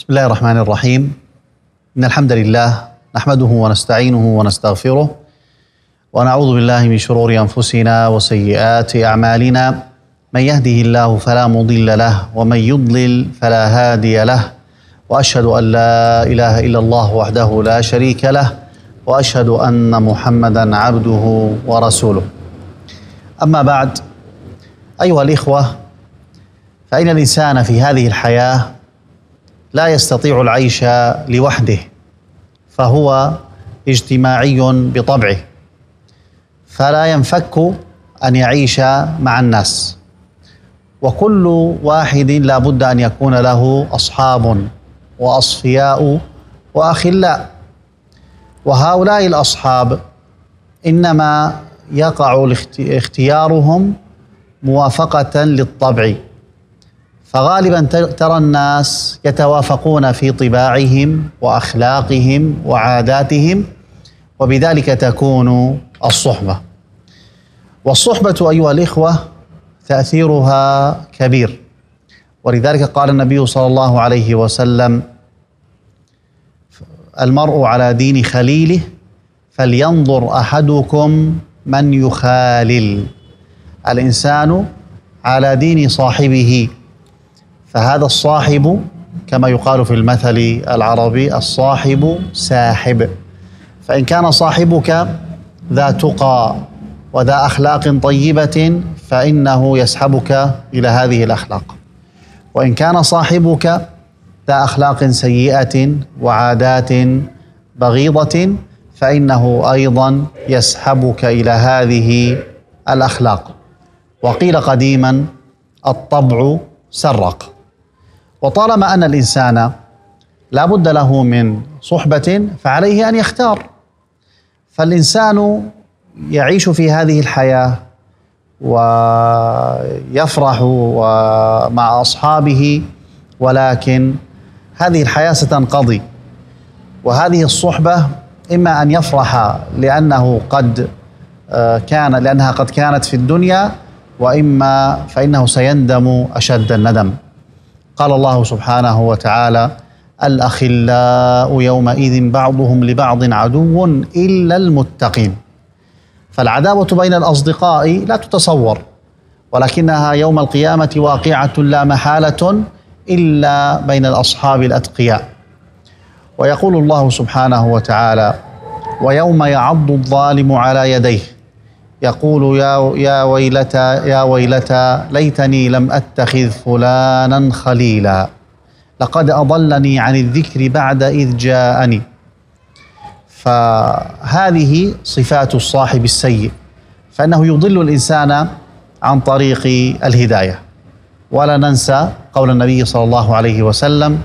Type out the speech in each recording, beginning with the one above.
بسم الله الرحمن الرحيم إن الحمد لله نحمده ونستعينه ونستغفره ونعوذ بالله من شرور أنفسنا وسيئات أعمالنا من يهده الله فلا مضل له ومن يضلل فلا هادي له واشهد ان لا اله الا الله وحده لا شريك له واشهد ان محمدا عبده ورسوله اما بعد ايها الاخوه فان الانسان في هذه الحياه لا يستطيع العيش لوحده فهو اجتماعي بطبعه فلا ينفك ان يعيش مع الناس وكل واحد لا بد ان يكون له اصحاب واصفياء واخلاء وهؤلاء الاصحاب انما يقع اختيارهم موافقه للطبع فغالبا ترى الناس يتوافقون في طباعهم واخلاقهم وعاداتهم وبذلك تكون الصحبه والصحبه ايها الاخوه تاثيرها كبير ولذلك قال النبي صلى الله عليه وسلم المرء على دين خليله فلينظر احدكم من يخالل الانسان على دين صاحبه فهذا الصاحب كما يقال في المثل العربي الصاحب ساحب فإن كان صاحبك ذا تقى وذا أخلاق طيبة فإنه يسحبك إلى هذه الأخلاق وإن كان صاحبك ذا أخلاق سيئة وعادات بغيضة فإنه أيضا يسحبك إلى هذه الأخلاق وقيل قديما الطبع سرق وطالما أن الإنسان لا بد له من صحبة فعليه أن يختار فالإنسان يعيش في هذه الحياة ويفرح مع أصحابه ولكن هذه الحياة ستنقضي وهذه الصحبة إما أن يفرح لأنه قد آه، كان لأنها قد كانت في الدنيا وإما فإنه سيندم أشد الندم قال الله سبحانه وتعالى الاخلاء يومئذ بعضهم لبعض عدو الا المتقين فالعداوه بين الاصدقاء لا تتصور ولكنها يوم القيامه واقعه لا محاله الا بين الاصحاب الاتقياء ويقول الله سبحانه وتعالى ويوم يعض الظالم على يديه يقول يا يا ويلتى يا ويلتى ليتني لم اتخذ فلانا خليلا لقد اضلني عن الذكر بعد اذ جاءني فهذه صفات الصاحب السيء فانه يضل الانسان عن طريق الهدايه ولا ننسى قول النبي صلى الله عليه وسلم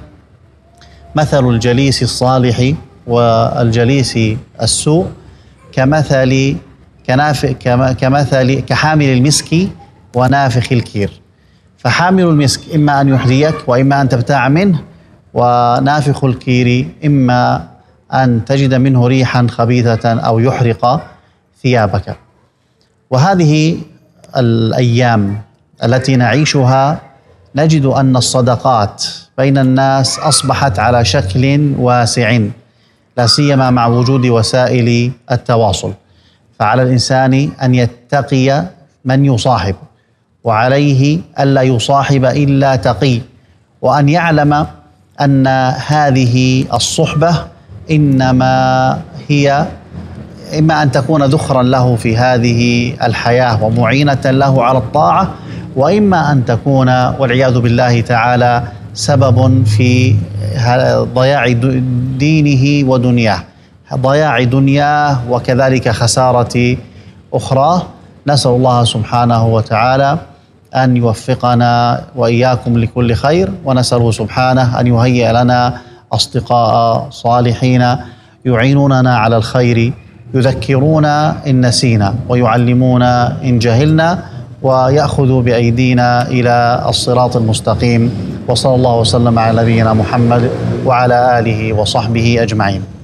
مثل الجليس الصالح والجليس السوء كمثل كنافخ كمثل كحامل المسك ونافخ الكير فحامل المسك إما أن يحذيك وإما أن تبتاع منه ونافخ الكير إما أن تجد منه ريحا خبيثة أو يحرق ثيابك وهذه الأيام التي نعيشها نجد أن الصدقات بين الناس أصبحت على شكل واسع لا سيما مع وجود وسائل التواصل فعلى الانسان ان يتقي من يصاحب وعليه الا يصاحب الا تقي وان يعلم ان هذه الصحبه انما هي اما ان تكون ذخرا له في هذه الحياه ومعينه له على الطاعه واما ان تكون والعياذ بالله تعالى سبب في ضياع دينه ودنياه ضياع دنياه وكذلك خسارة أخراه نسأل الله سبحانه وتعالى أن يوفقنا وإياكم لكل خير ونسأله سبحانه أن يهيئ لنا أصدقاء صالحين يعينوننا على الخير يذكرونا إن نسينا ويعلمونا إن جهلنا ويأخذوا بأيدينا إلى الصراط المستقيم وصلى الله وسلم على نبينا محمد وعلى آله وصحبه أجمعين